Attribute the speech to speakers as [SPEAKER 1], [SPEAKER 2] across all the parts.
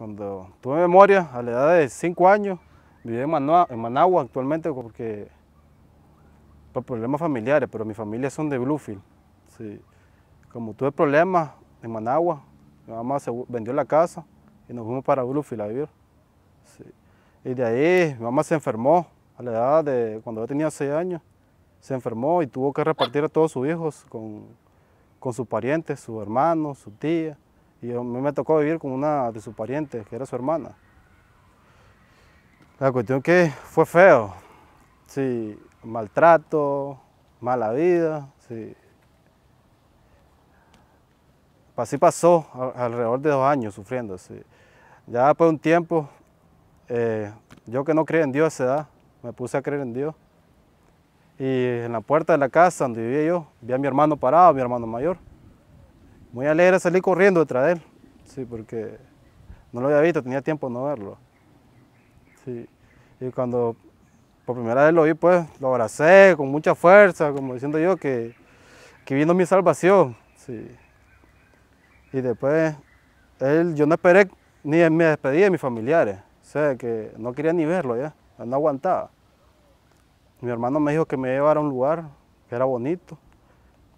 [SPEAKER 1] Cuando tuve memoria, a la edad de 5 años, viví en Managua, actualmente porque por problemas familiares, pero mi familia son de Bluefield. Como tuve problemas en Managua, mi mamá se vendió la casa y nos fuimos para Bluefield a vivir. Y de ahí mi mamá se enfermó a la edad de cuando yo tenía 6 años. Se enfermó y tuvo que repartir a todos sus hijos con, con sus parientes, sus hermanos, sus tía. Y a mí me tocó vivir con una de sus parientes, que era su hermana. La cuestión que fue feo. Sí, maltrato, mala vida, sí. Así pasó alrededor de dos años sufriendo. Sí. Ya después un tiempo, eh, yo que no creía en Dios a esa edad, me puse a creer en Dios. Y en la puerta de la casa donde vivía yo, vi a mi hermano parado, mi hermano mayor. Muy alegre salí corriendo detrás de él, sí, porque no lo había visto, tenía tiempo de no verlo. Sí. Y cuando por primera vez lo vi, pues lo abracé con mucha fuerza, como diciendo yo que, que vino mi salvación. Sí. Y después, él, yo no esperé ni me despedí de mis familiares, o sea, que no quería ni verlo ya, no aguantaba. Mi hermano me dijo que me llevara a un lugar que era bonito,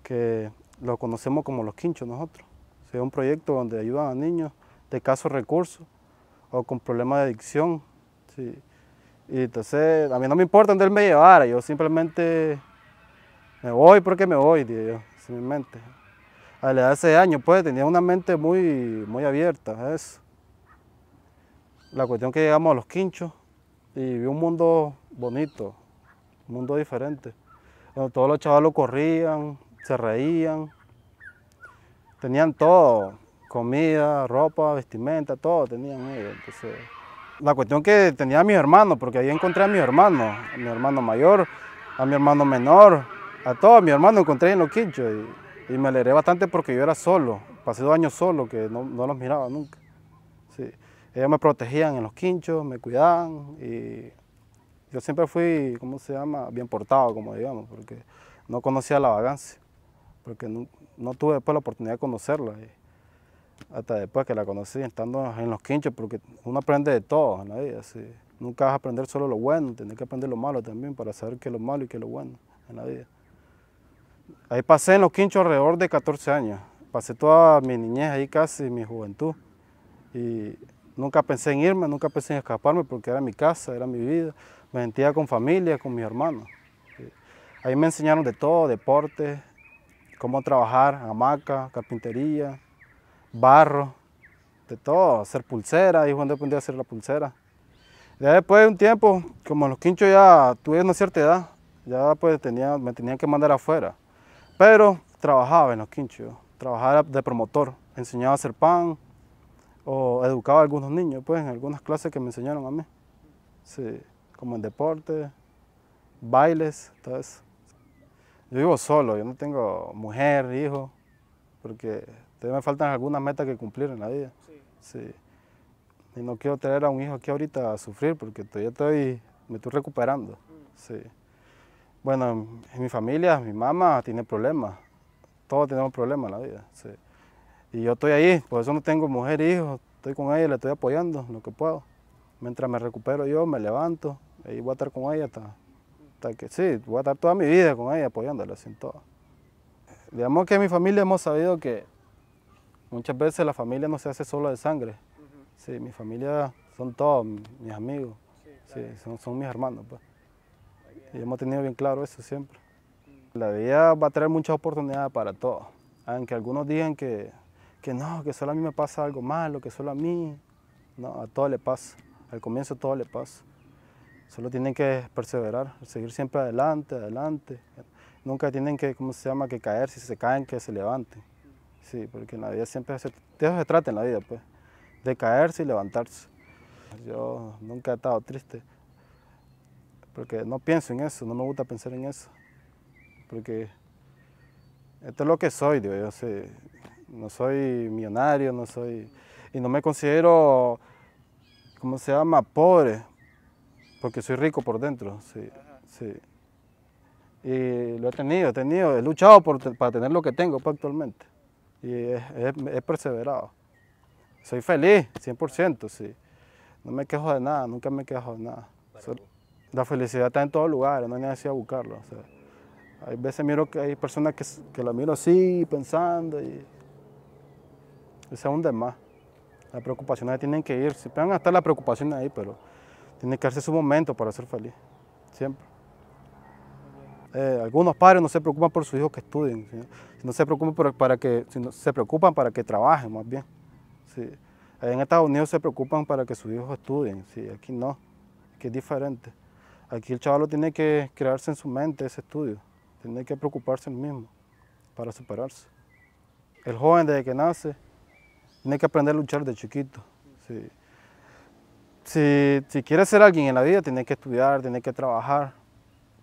[SPEAKER 1] que lo conocemos como los quinchos nosotros. es un proyecto donde ayudan a niños de casos recursos o con problemas de adicción. Y entonces, a mí no me importa dónde él me llevara, yo simplemente me voy porque me voy, digo yo, simplemente. A la edad de ese año pues, tenía una mente muy, muy abierta a eso. La cuestión que llegamos a los quinchos y vi un mundo bonito, un mundo diferente, todos los chavales corrían, se reían, tenían todo, comida, ropa, vestimenta, todo tenían ellos. Entonces, la cuestión que tenía a mis hermanos, porque ahí encontré a mis hermanos, a mi hermano mayor, a mi hermano menor, a todos mis hermanos encontré en los quinchos y, me alegré bastante porque yo era solo, pasé dos años solo que no, los miraba nunca. Ellos me protegían en los quinchos, me cuidaban y yo siempre fui, ¿cómo se llama?, bien portado, como digamos, porque no conocía la vagancia porque no, tuve después la oportunidad de conocerla. Y hasta después que la conocí, estando en los quinchos, porque uno aprende de todo en la vida. Nunca vas a aprender solo lo bueno, tienes que aprender lo malo también para saber qué es lo malo y qué es lo bueno en la vida. Ahí pasé en los quinchos alrededor de 14 años. Pasé toda mi niñez ahí casi, mi juventud. Y nunca pensé en irme, nunca pensé en escaparme porque era mi casa, era mi vida. Me sentía con familia, con mis hermanos. Ahí me enseñaron de todo, deportes, cómo trabajar, hamaca, carpintería, barro, de todo, hacer pulsera, Y cuando aprendí a hacer la pulsera. Ya después de un tiempo, como los quinchos ya tuve una cierta edad, ya pues tenía, me tenían que mandar afuera. Pero trabajaba en los quinchos, trabajaba de promotor, enseñaba a hacer pan o educaba a algunos niños, pues en algunas clases que me enseñaron a mí. Sí, como en deporte, bailes, todo yo vivo solo, yo no tengo mujer, hijo, porque todavía me faltan algunas metas que cumplir en la vida. Sí. Y no quiero tener a un hijo aquí ahorita a sufrir porque todavía estoy, me estoy recuperando. Mm. Sí. Bueno, en mi familia, mi mamá tiene problemas. Todos tenemos problemas en la vida. Sí. Y yo estoy ahí, por eso no tengo mujer hijo Estoy con ella, le estoy apoyando lo que puedo. Mientras me recupero yo, me levanto y voy a estar con ella hasta que sí, voy a estar toda mi vida con ella apoyándola sin todo. Digamos que en mi familia hemos sabido que muchas veces la familia no se hace solo de sangre. Sí, mi familia son todos mis amigos, son, mis hermanos. Pues. Y hemos tenido bien claro eso siempre. Mm. La vida va a traer muchas oportunidades para todos. Aunque algunos digan que, que no, que solo a mí me pasa algo malo, que solo a mí. No, a todo le pasa. Al comienzo todo le pasa. Solo tienen que perseverar, seguir siempre adelante, adelante. Nunca tienen que, ¿cómo se llama?, que caer. Si se caen, que se levanten. Sí, porque en la vida siempre se, trata en la vida, pues, de caerse y levantarse. Yo nunca he estado triste, porque no pienso en eso, no me gusta pensar en eso, porque esto es lo que soy, digo, yo no soy millonario, no soy, y no me considero, ¿cómo se llama?, pobre, porque soy rico por dentro, sí. sí. Y lo he tenido, he tenido, he luchado para tener lo que tengo pues, actualmente. Y he, perseverado. Soy feliz, 100%, sí. No me quejo de nada, nunca me quejo de nada. La felicidad está en todos lugares, no hay necesidad de buscarla. O hay veces miro que hay personas que, que la miro así, pensando, y se hunden más. Las preocupaciones tienen que ir, si pueden estar las preocupaciones ahí, pero tiene que darse su momento para ser feliz, siempre. Eh, algunos padres no se preocupan por sus hijos que estudien, se preocupan para que, sino se preocupan para que trabajen más bien. En Estados Unidos se preocupan para que sus hijos estudien, ¿sí? aquí no, aquí es diferente. Aquí el chaval tiene que crearse en su mente ese estudio, tiene que preocuparse él mismo para superarse. El joven desde que nace tiene que aprender a luchar de chiquito. ¿sí? si, quieres ser alguien en la vida, tienes que estudiar, tienes que trabajar,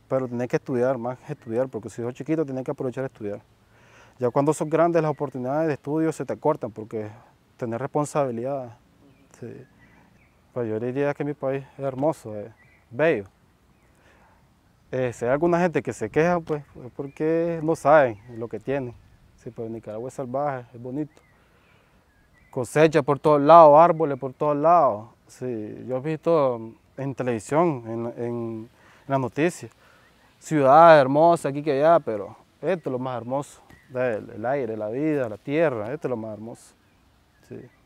[SPEAKER 1] pero tienes que estudiar, más que estudiar, porque si eres chiquito, tienes que aprovechar a estudiar. Ya cuando sos grandes las oportunidades de estudio se te cortan porque tener responsabilidad. Pues yo diría que mi país es hermoso, es bello. Eh, si hay alguna gente que se queja, pues es porque no saben lo que tienen. Sí, pero pues Nicaragua es salvaje, es bonito. Cosecha por todos lados, árboles por todos lados, Sí, yo he visto um, en televisión, en, en las noticias, ciudades hermosas aquí que allá, pero esto es lo más hermoso, el, aire, la vida, la tierra, esto es lo más hermoso. Sí.